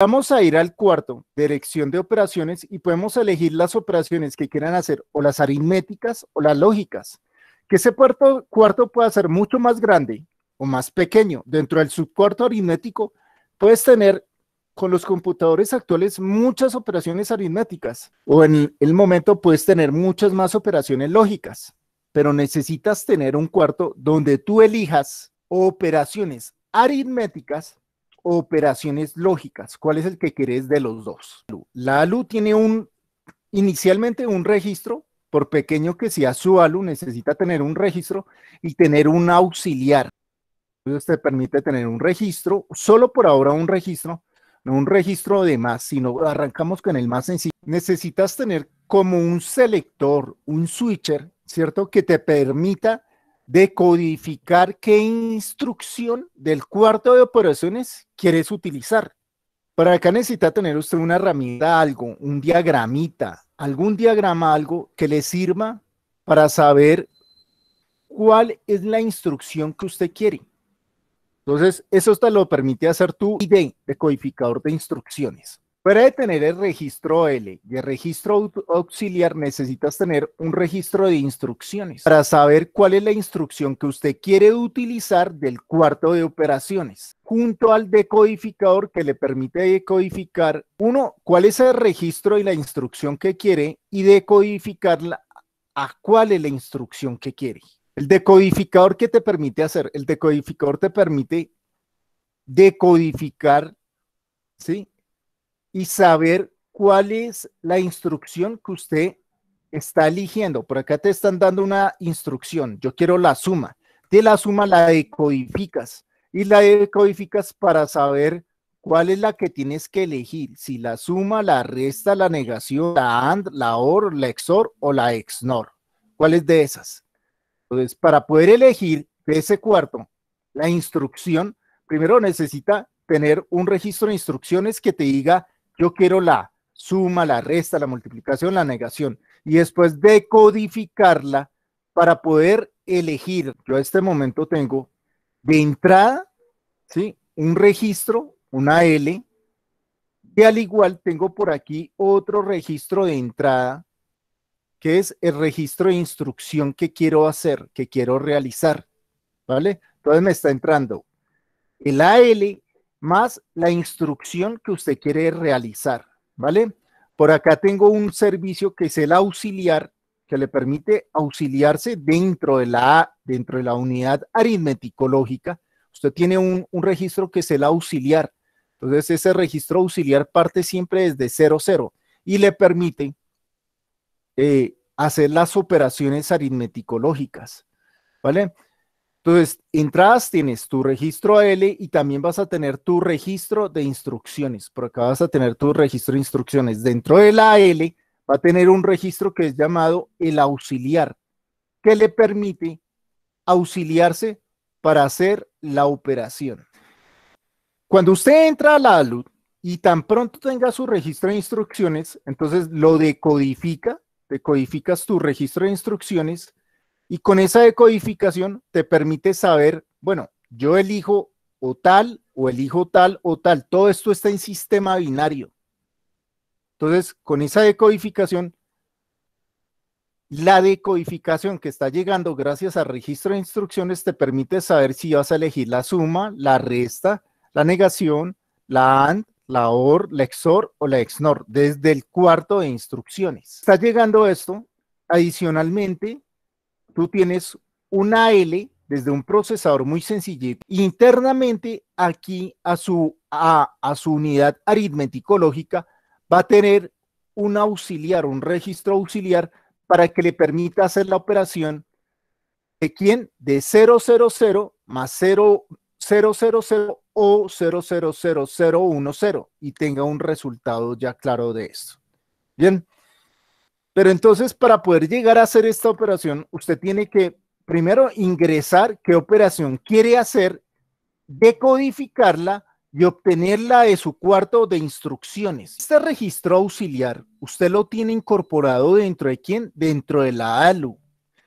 Vamos a ir al cuarto, dirección de operaciones, y podemos elegir las operaciones que quieran hacer, o las aritméticas o las lógicas. Que ese cuarto, cuarto pueda ser mucho más grande o más pequeño. Dentro del subcuarto aritmético puedes tener con los computadores actuales muchas operaciones aritméticas, o en el momento puedes tener muchas más operaciones lógicas, pero necesitas tener un cuarto donde tú elijas operaciones aritméticas operaciones lógicas. ¿Cuál es el que querés de los dos? La ALU tiene un, inicialmente un registro, por pequeño que sea su ALU, necesita tener un registro y tener un auxiliar. Entonces te permite tener un registro, solo por ahora un registro, no un registro de más, sino arrancamos con el más sencillo. Necesitas tener como un selector, un switcher, ¿cierto? Que te permita decodificar qué instrucción del cuarto de operaciones quieres utilizar. Para acá necesita tener usted una herramienta, algo, un diagramita, algún diagrama, algo que le sirva para saber cuál es la instrucción que usted quiere. Entonces, eso te lo permite hacer tu ID, decodificador de instrucciones. Fuera de tener el registro L De registro auxiliar, necesitas tener un registro de instrucciones para saber cuál es la instrucción que usted quiere utilizar del cuarto de operaciones, junto al decodificador que le permite decodificar, uno, cuál es el registro y la instrucción que quiere y decodificarla a cuál es la instrucción que quiere. El decodificador que te permite hacer, el decodificador te permite decodificar, ¿sí? y saber cuál es la instrucción que usted está eligiendo. Por acá te están dando una instrucción. Yo quiero la suma. De la suma la decodificas y la decodificas para saber cuál es la que tienes que elegir. Si la suma, la resta, la negación, la AND, la OR, la XOR o la XNOR. ¿Cuál es de esas? Entonces, para poder elegir de ese cuarto la instrucción, primero necesita tener un registro de instrucciones que te diga yo quiero la suma, la resta, la multiplicación, la negación y después decodificarla para poder elegir. Yo a este momento tengo de entrada, ¿sí? Un registro, una L, y al igual tengo por aquí otro registro de entrada, que es el registro de instrucción que quiero hacer, que quiero realizar, ¿vale? Entonces me está entrando el AL más la instrucción que usted quiere realizar, ¿vale? Por acá tengo un servicio que es el auxiliar, que le permite auxiliarse dentro de la, dentro de la unidad aritmeticológica. Usted tiene un, registro que es el auxiliar. Entonces, ese registro auxiliar parte siempre desde 00 y le permite eh, hacer las operaciones aritmeticológicas, ¿vale? Entonces, entras, tienes tu registro L y también vas a tener tu registro de instrucciones. Por acá vas a tener tu registro de instrucciones. Dentro de la L va a tener un registro que es llamado el auxiliar, que le permite auxiliarse para hacer la operación. Cuando usted entra a la ALUD y tan pronto tenga su registro de instrucciones, entonces lo decodifica, decodificas tu registro de instrucciones y con esa decodificación te permite saber, bueno, yo elijo o tal, o elijo tal, o tal. Todo esto está en sistema binario. Entonces, con esa decodificación, la decodificación que está llegando gracias al registro de instrucciones te permite saber si vas a elegir la suma, la resta, la negación, la AND, la OR, la XOR o la XNOR, desde el cuarto de instrucciones. Está llegando esto, adicionalmente, tú tienes una L desde un procesador muy sencillito. Internamente aquí a su, a, a su unidad lógica va a tener un auxiliar, un registro auxiliar para que le permita hacer la operación de quién? De 000 más 000 o 000010 y tenga un resultado ya claro de esto. Bien. Pero entonces, para poder llegar a hacer esta operación, usted tiene que primero ingresar qué operación quiere hacer, decodificarla y obtenerla de su cuarto de instrucciones. Este registro auxiliar, usted lo tiene incorporado dentro de quién? Dentro de la ALU.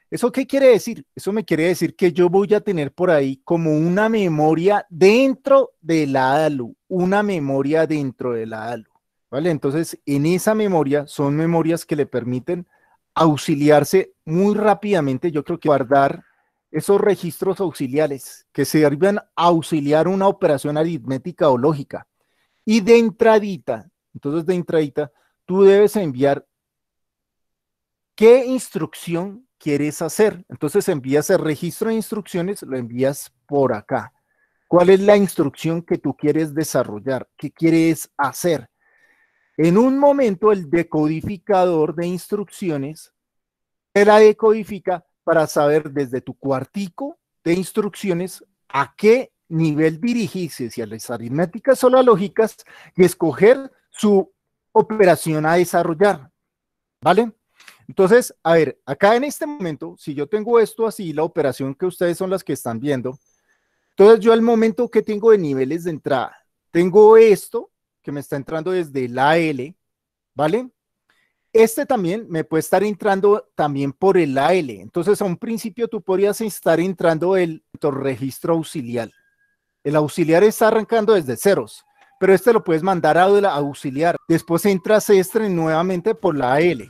¿Eso qué quiere decir? Eso me quiere decir que yo voy a tener por ahí como una memoria dentro de la ALU, una memoria dentro de la ALU. Entonces, en esa memoria son memorias que le permiten auxiliarse muy rápidamente, yo creo que guardar esos registros auxiliares que sirven a auxiliar una operación aritmética o lógica. Y de entradita, entonces de entradita, tú debes enviar qué instrucción quieres hacer. Entonces envías el registro de instrucciones, lo envías por acá. ¿Cuál es la instrucción que tú quieres desarrollar? ¿Qué quieres hacer? En un momento el decodificador de instrucciones se la decodifica para saber desde tu cuartico de instrucciones a qué nivel dirigirse, si a las aritméticas o las lógicas, y escoger su operación a desarrollar. ¿Vale? Entonces, a ver, acá en este momento, si yo tengo esto así, la operación que ustedes son las que están viendo, entonces yo al momento que tengo de niveles de entrada, tengo esto que me está entrando desde la L, ¿vale? Este también me puede estar entrando también por el AL. Entonces, a un principio tú podrías estar entrando el registro auxiliar. El auxiliar está arrancando desde ceros, pero este lo puedes mandar a la auxiliar. Después entras este nuevamente por la AL.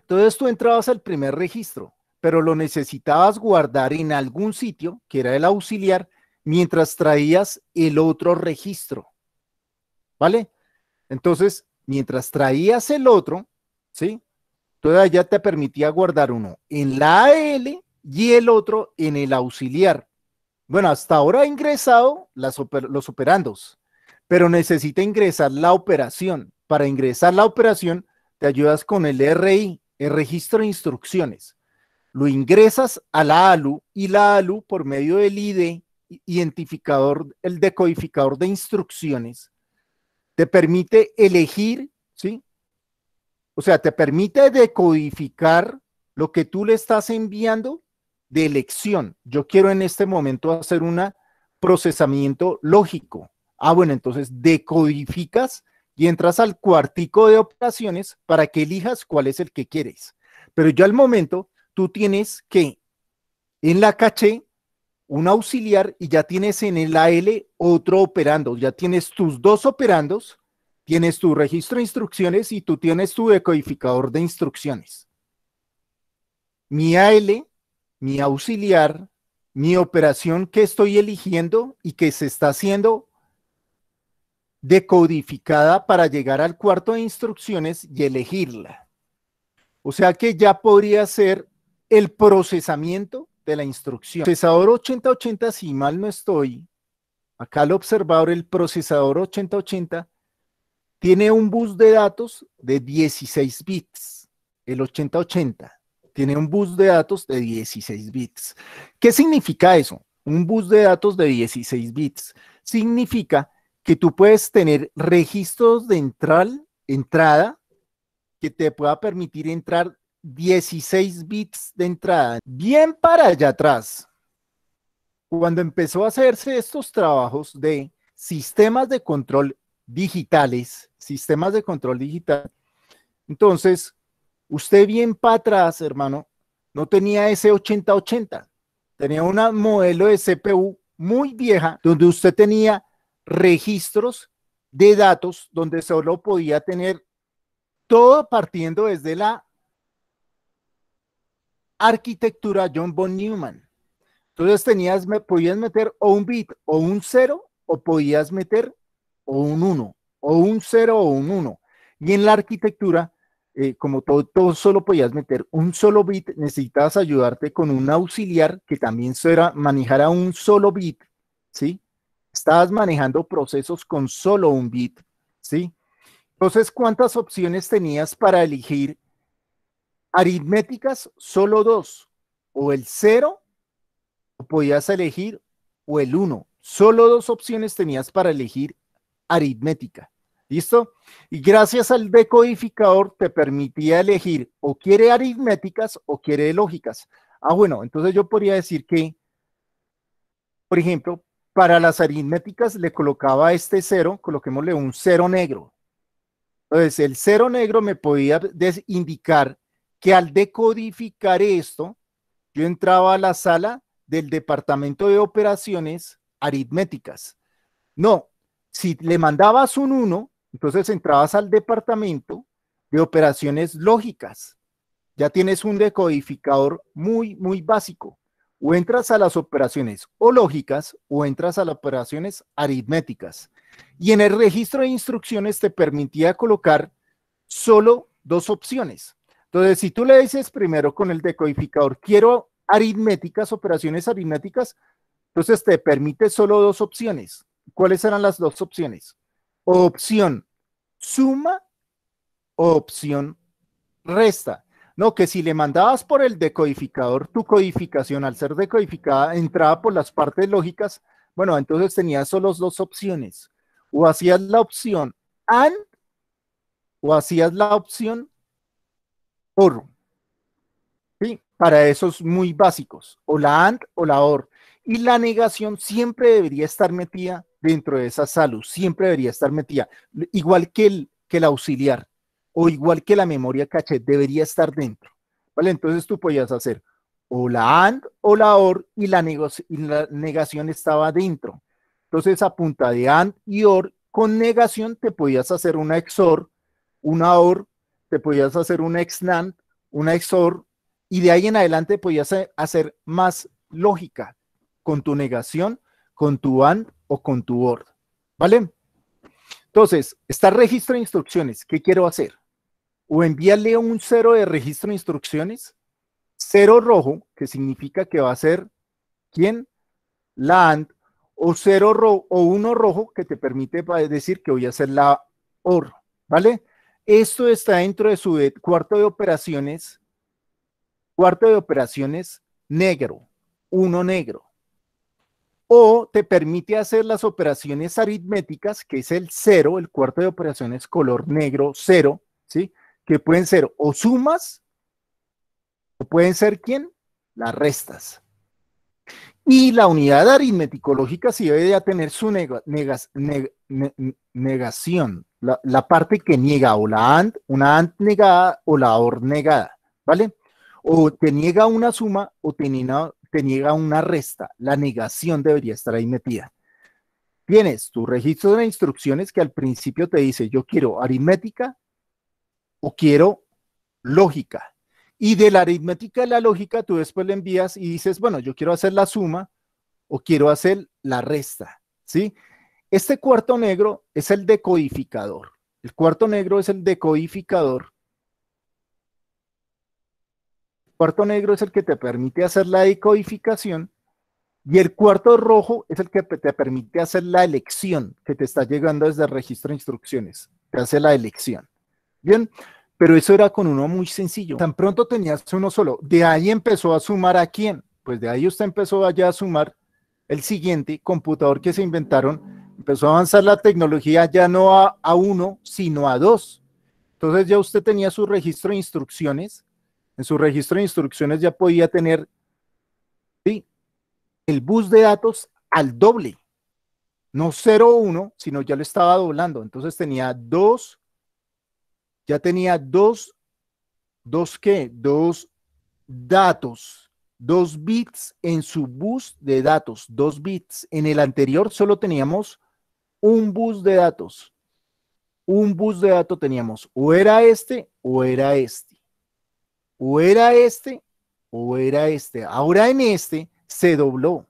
Entonces tú entrabas al primer registro, pero lo necesitabas guardar en algún sitio, que era el auxiliar, mientras traías el otro registro. ¿Vale? Entonces, mientras traías el otro, ¿sí? Todavía te permitía guardar uno en la AL y el otro en el auxiliar. Bueno, hasta ahora ha ingresado los operandos, pero necesita ingresar la operación. Para ingresar la operación, te ayudas con el RI, el registro de instrucciones. Lo ingresas a la ALU y la ALU por medio del ID, identificador, el decodificador de instrucciones, te permite elegir, ¿sí? O sea, te permite decodificar lo que tú le estás enviando de elección. Yo quiero en este momento hacer un procesamiento lógico. Ah, bueno, entonces decodificas y entras al cuartico de operaciones para que elijas cuál es el que quieres. Pero ya al momento tú tienes que en la caché un auxiliar y ya tienes en el AL otro operando, ya tienes tus dos operandos, tienes tu registro de instrucciones y tú tienes tu decodificador de instrucciones. Mi AL, mi auxiliar, mi operación que estoy eligiendo y que se está haciendo decodificada para llegar al cuarto de instrucciones y elegirla. O sea que ya podría ser el procesamiento la instrucción. Procesador 8080, si mal no estoy, acá el observador, el procesador 8080 tiene un bus de datos de 16 bits, el 8080. Tiene un bus de datos de 16 bits. ¿Qué significa eso? Un bus de datos de 16 bits. Significa que tú puedes tener registros de entrada entrada que te pueda permitir entrar 16 bits de entrada, bien para allá atrás. Cuando empezó a hacerse estos trabajos de sistemas de control digitales, sistemas de control digital, entonces, usted bien para atrás, hermano, no tenía ese 8080, tenía un modelo de CPU muy vieja donde usted tenía registros de datos donde solo podía tener todo partiendo desde la arquitectura John von Neumann. Entonces tenías, me, podías meter o un bit o un cero o podías meter o un uno o un cero o un uno Y en la arquitectura, eh, como todo, solo podías meter un solo bit, necesitabas ayudarte con un auxiliar que también era, manejara un solo bit, ¿sí? Estabas manejando procesos con solo un bit, ¿sí? Entonces, ¿cuántas opciones tenías para elegir aritméticas, solo dos, o el cero podías elegir, o el uno, Solo dos opciones tenías para elegir aritmética. ¿Listo? Y gracias al decodificador te permitía elegir o quiere aritméticas o quiere lógicas. Ah, bueno, entonces yo podría decir que, por ejemplo, para las aritméticas le colocaba este cero, coloquémosle un cero negro. Entonces, el cero negro me podía indicar que al decodificar esto, yo entraba a la sala del departamento de operaciones aritméticas. No, si le mandabas un 1, entonces entrabas al departamento de operaciones lógicas. Ya tienes un decodificador muy, muy básico. O entras a las operaciones o lógicas o entras a las operaciones aritméticas. Y en el registro de instrucciones te permitía colocar solo dos opciones. Entonces, si tú le dices primero con el decodificador, quiero aritméticas, operaciones aritméticas, entonces te permite solo dos opciones. ¿Cuáles eran las dos opciones? Opción suma, opción resta. No, que si le mandabas por el decodificador tu codificación al ser decodificada, entraba por las partes lógicas, bueno, entonces tenías solo dos opciones. O hacías la opción AND o hacías la opción OR. Para esos muy básicos, o la AND o la OR. Y la negación siempre debería estar metida dentro de esa salud, siempre debería estar metida, igual que el, que auxiliar o igual que la memoria caché, debería estar dentro. ¿Vale? Entonces tú podías hacer o la AND o la OR y la, y la negación estaba dentro. Entonces a punta de AND y OR con negación te podías hacer una XOR, una OR te podías hacer una XNAN, una ex-OR y de ahí en adelante podías hacer más lógica con tu negación, con tu AND o con tu OR. ¿Vale? Entonces, está registro de instrucciones. ¿Qué quiero hacer? O envíale un cero de registro de instrucciones, cero rojo, que significa que va a ser quién, la AND, o cero rojo o uno rojo, que te permite decir que voy a hacer la OR. ¿Vale? Esto está dentro de su cuarto de operaciones, cuarto de operaciones negro, uno negro. O te permite hacer las operaciones aritméticas, que es el cero, el cuarto de operaciones color negro cero, ¿sí? Que pueden ser o sumas, o pueden ser quién? Las restas. Y la unidad aritmeticológica sí debe de tener su neg negación, la, parte que niega o la AND, una AND negada o la OR negada, ¿vale? O te niega una suma o te, niega, te niega una resta. La negación debería estar ahí metida. Tienes tu registro de instrucciones que al principio te dice, yo quiero aritmética o quiero lógica. Y de la aritmética a la lógica, tú después le envías y dices, bueno, yo quiero hacer la suma o quiero hacer la resta, ¿sí? Este cuarto negro es el decodificador. El cuarto negro es el decodificador. El cuarto negro es el que te permite hacer la decodificación. Y el cuarto rojo es el que te permite hacer la elección que te está llegando desde el registro de instrucciones. Te hace la elección. Bien, pero eso era con uno muy sencillo. Tan pronto tenías uno solo. De ahí empezó a sumar a quién. Pues de ahí usted empezó allá a sumar el siguiente computador que se inventaron empezó a avanzar la tecnología ya no a, uno, sino a dos. Entonces ya usted tenía su registro de instrucciones. En su registro de instrucciones ya podía tener ¿sí? el bus de datos al doble. No 0 1, sino ya lo estaba doblando. Entonces tenía dos, ya tenía dos, dos qué? Dos datos dos bits en su bus de datos, dos bits. En el anterior solo teníamos un bus de datos. Un bus de datos teníamos, o era este o era este. O era este o era este. Ahora en este se dobló.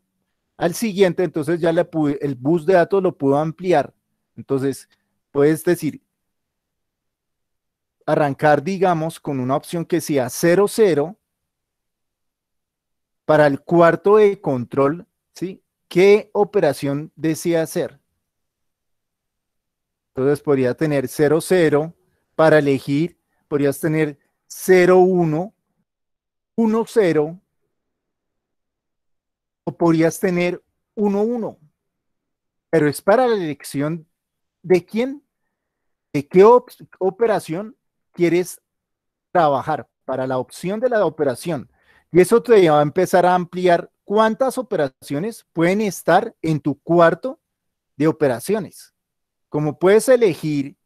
Al siguiente, entonces ya le el bus de datos lo puedo ampliar. Entonces, puedes decir, arrancar, digamos, con una opción que sea 00 para el cuarto de control, ¿sí? ¿Qué operación desea hacer? Entonces podría tener 00 para elegir, podrías tener 01, 10 o podrías tener 11. Pero es para la elección de quién, de qué operación quieres trabajar, para la opción de la operación. Y eso te va a empezar a ampliar cuántas operaciones pueden estar en tu cuarto de operaciones como puedes elegir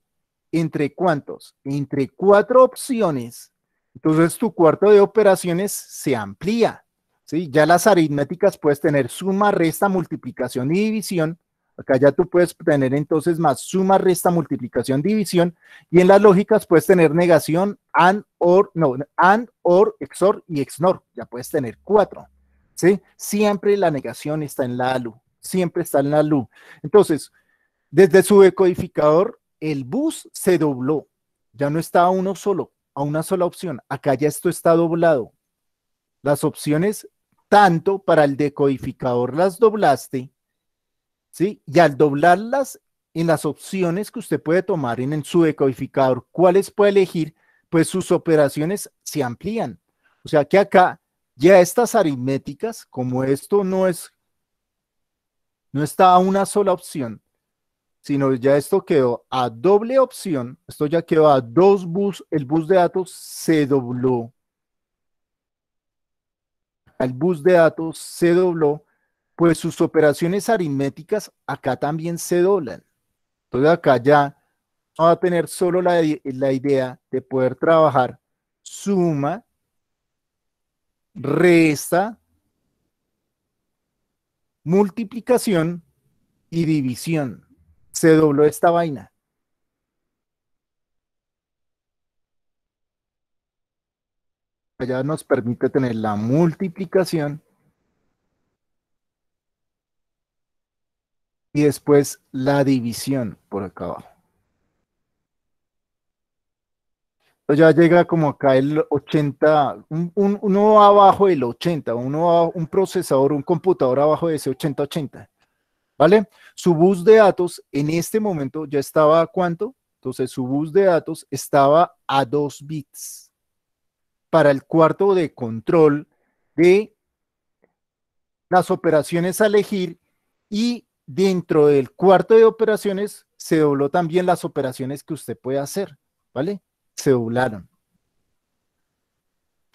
entre cuántos, entre cuatro opciones, entonces tu cuarto de operaciones se amplía. ¿sí? Ya las aritméticas puedes tener suma, resta, multiplicación y división. Acá ya tú puedes tener entonces más suma, resta, multiplicación, división. Y en las lógicas puedes tener negación, and, or, no, and, or, exor y exnor. Ya puedes tener cuatro. ¿sí? Siempre la negación está en la ALU. Siempre está en la ALU. Entonces, desde su decodificador, el bus se dobló. Ya no está a uno solo, a una sola opción. Acá ya esto está doblado. Las opciones, tanto para el decodificador las doblaste, ¿sí? Y al doblarlas en las opciones que usted puede tomar en, en su decodificador, cuáles puede elegir, pues sus operaciones se amplían. O sea que acá ya estas aritméticas, como esto no es, no está a una sola opción, sino ya esto quedó a doble opción, esto ya quedó a dos bus, el bus de datos se dobló. El bus de datos se dobló, pues sus operaciones aritméticas acá también se doblan. Entonces acá ya va a tener solo la, la idea de poder trabajar suma, resta, multiplicación y división se dobló esta vaina. Allá nos permite tener la multiplicación y después la división por acá abajo. ya llega como acá el 80, uno abajo del 80, uno, un procesador, un computador abajo de ese 80-80. ¿vale? Su bus de datos en este momento ya estaba a cuánto? Entonces su bus de datos estaba a 2 bits para el cuarto de control de las operaciones a elegir y dentro del cuarto de operaciones se dobló también las operaciones que usted puede hacer, ¿vale? Se doblaron.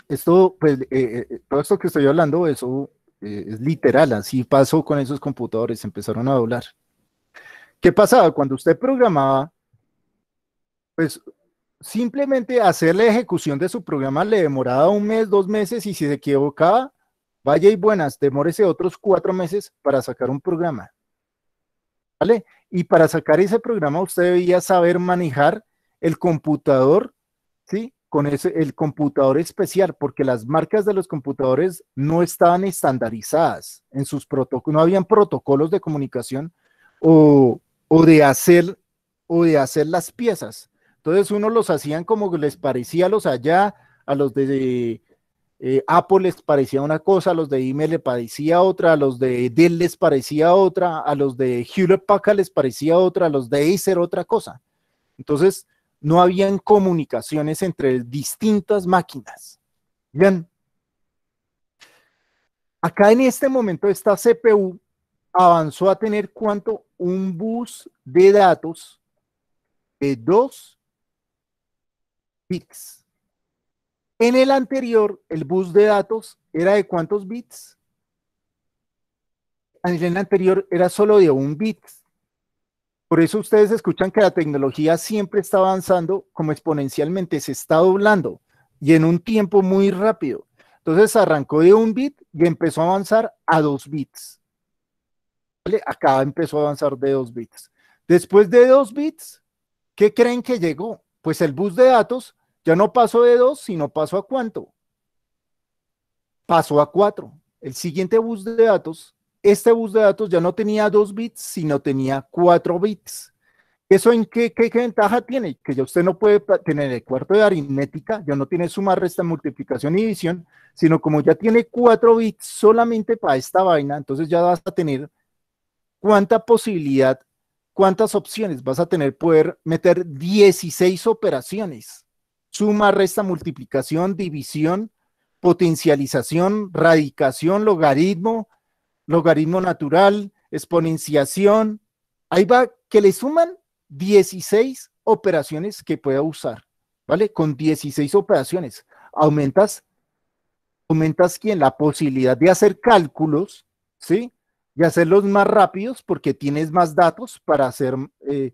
Esto, pues, eh, eh, eh, todo esto que estoy hablando, eso eh, es literal, así pasó con esos computadores, empezaron a doblar. ¿Qué pasaba? Cuando usted programaba, pues simplemente hacer la ejecución de su programa le demoraba un mes, dos meses y si se equivocaba, vaya y buenas, demórese otros cuatro meses para sacar un programa. ¿Vale? Y para sacar ese programa usted debía saber manejar el computador con ese, el computador especial, porque las marcas de los computadores no estaban estandarizadas en sus protocolos, no habían protocolos de comunicación o, de hacer, o de hacer las piezas. Entonces uno los hacían como les parecía a los allá, a los de eh, Apple les parecía una cosa, a los de email les parecía otra, a los de Dell les parecía otra, a los de Hewlett Packard les parecía otra, a los de Acer otra cosa. Entonces, no habían comunicaciones entre distintas máquinas. Bien. Acá en este momento esta CPU avanzó a tener cuánto? Un bus de datos de 2 bits. En el anterior, el bus de datos era de cuántos bits? En el anterior era solo de un bit. Por eso ustedes escuchan que la tecnología siempre está avanzando como exponencialmente, se está doblando y en un tiempo muy rápido. Entonces arrancó de un bit y empezó a avanzar a dos bits. Acá empezó a avanzar de dos bits. Después de dos bits, ¿qué creen que llegó? Pues el bus de datos ya no pasó de dos, sino pasó a cuánto? Pasó a cuatro. El siguiente bus de datos este bus de datos ya no tenía 2 bits, sino tenía 4 bits. ¿Eso en qué, ventaja tiene? Que ya usted no puede tener el cuarto de aritmética, ya no tiene suma, resta, multiplicación y división, sino como ya tiene 4 bits solamente para esta vaina, entonces ya vas a tener cuánta posibilidad, cuántas opciones vas a tener poder meter 16 operaciones. Suma, resta, multiplicación, división, potencialización, radicación, logaritmo, logaritmo natural, exponenciación. Ahí va que le suman 16 operaciones que pueda usar, ¿vale? Con 16 operaciones aumentas aumentas quién la posibilidad de hacer cálculos, ¿sí? Y hacerlos más rápidos porque tienes más datos para hacer eh,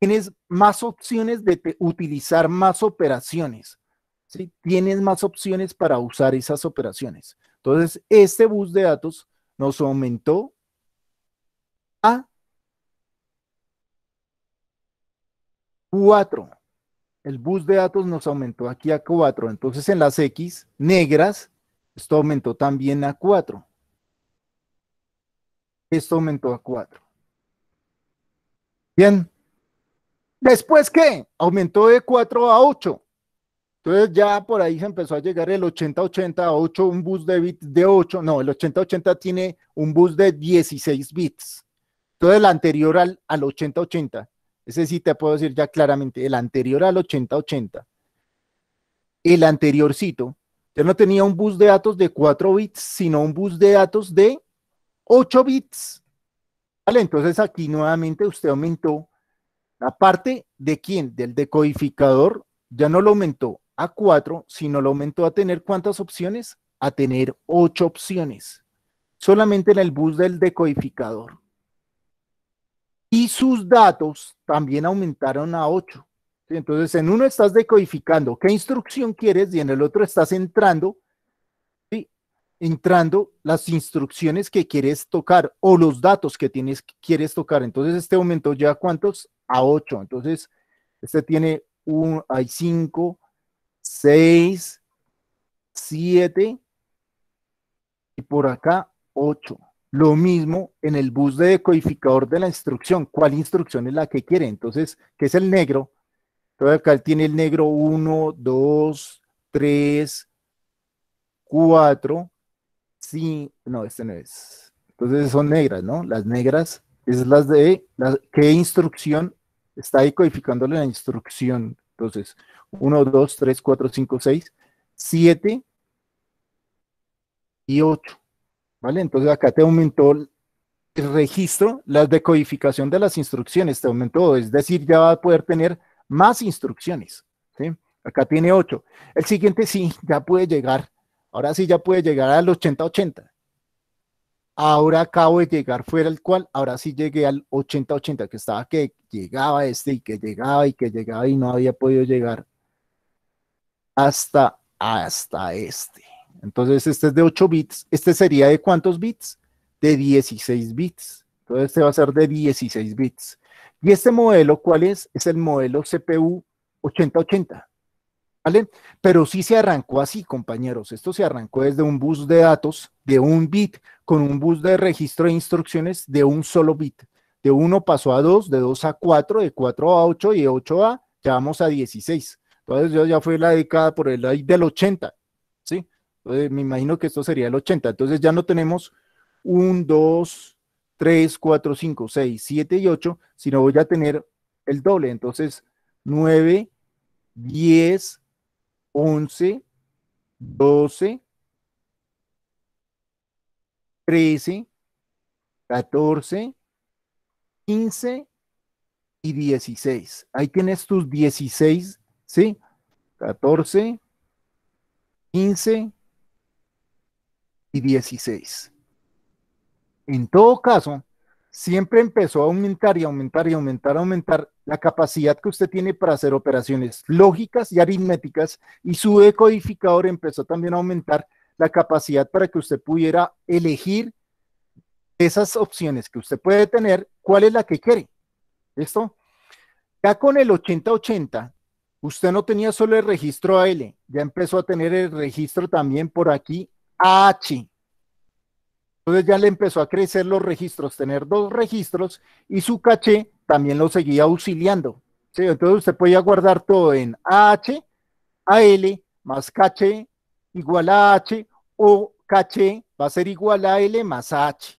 tienes más opciones de utilizar más operaciones. ¿sí? Tienes más opciones para usar esas operaciones. Entonces, este bus de datos nos aumentó a 4. El bus de datos nos aumentó aquí a 4. Entonces en las X negras, esto aumentó también a 4. Esto aumentó a 4. Bien. ¿Después qué? Aumentó de 4 a 8. Entonces ya por ahí se empezó a llegar el 8080 a 8, un bus de bits de 8, no, el 8080 tiene un bus de 16 bits. Entonces el anterior al, al 8080, ese sí te puedo decir ya claramente, el anterior al 8080, el anteriorcito, ya no tenía un bus de datos de 4 bits, sino un bus de datos de 8 bits. Vale, entonces aquí nuevamente usted aumentó la parte de quién, del decodificador, ya no lo aumentó a cuatro, si no lo aumentó a tener cuántas opciones? A tener ocho opciones, solamente en el bus del decodificador. Y sus datos también aumentaron a ocho, Entonces, en uno estás decodificando qué instrucción quieres y en el otro estás entrando, ¿sí? entrando las instrucciones que quieres tocar o los datos que tienes quieres tocar. Entonces, este aumentó ya cuántos? A ocho, Entonces, este tiene un, hay cinco 6, 7 y por acá 8. Lo mismo en el bus de decodificador de la instrucción. ¿Cuál instrucción es la que quiere? Entonces, que es el negro. Entonces acá tiene el negro 1, 2, 3, 4, 5. No, este no es. Entonces son negras, ¿no? Las negras es las de qué instrucción está decodificando la instrucción. Entonces, 1, 2, 3, 4, 5, 6, 7 y 8. ¿Vale? Entonces acá te aumentó el registro, la decodificación de las instrucciones te aumentó, es decir, ya va a poder tener más instrucciones. ¿sí? Acá tiene 8. El siguiente sí, ya puede llegar, ahora sí ya puede llegar al 8080. Ahora acabo de llegar fuera el cual, ahora sí llegué al 8080, que estaba que llegaba este y que llegaba y que llegaba y no había podido llegar hasta, hasta este. Entonces, este es de 8 bits. Este sería de cuántos bits? De 16 bits. Entonces, este va a ser de 16 bits. ¿Y este modelo cuál es? Es el modelo CPU 8080. ¿Vale? Pero sí se arrancó así, compañeros. Esto se arrancó desde un bus de datos de un bit con un bus de registro de instrucciones de un solo bit. De 1 pasó a 2, de 2 a 4, de 4 a 8 y de 8 a, ya vamos a 16. Entonces ya fue la década por el ahí del 80, ¿sí? Entonces me imagino que esto sería el 80. Entonces ya no tenemos 1, 2, 3, 4, 5, 6, 7 y 8, sino voy a tener el doble. Entonces 9, 10, 11, 12, 13, 14, 15 y 16. Ahí tienes tus 16 ¿sí? 14, 15 y 16. En todo caso, siempre empezó a aumentar y aumentar y aumentar, aumentar la capacidad que usted tiene para hacer operaciones lógicas y aritméticas y su decodificador empezó también a aumentar la capacidad para que usted pudiera elegir esas opciones que usted puede tener, cuál es la que quiere. ¿Listo? Ya con el 80-80, Usted no tenía solo el registro L, ya empezó a tener el registro también por aquí H. Entonces ya le empezó a crecer los registros, tener dos registros y su caché también lo seguía auxiliando. ¿sí? Entonces usted podía guardar todo en AH, AL más caché igual a H o caché va a ser igual a L más H.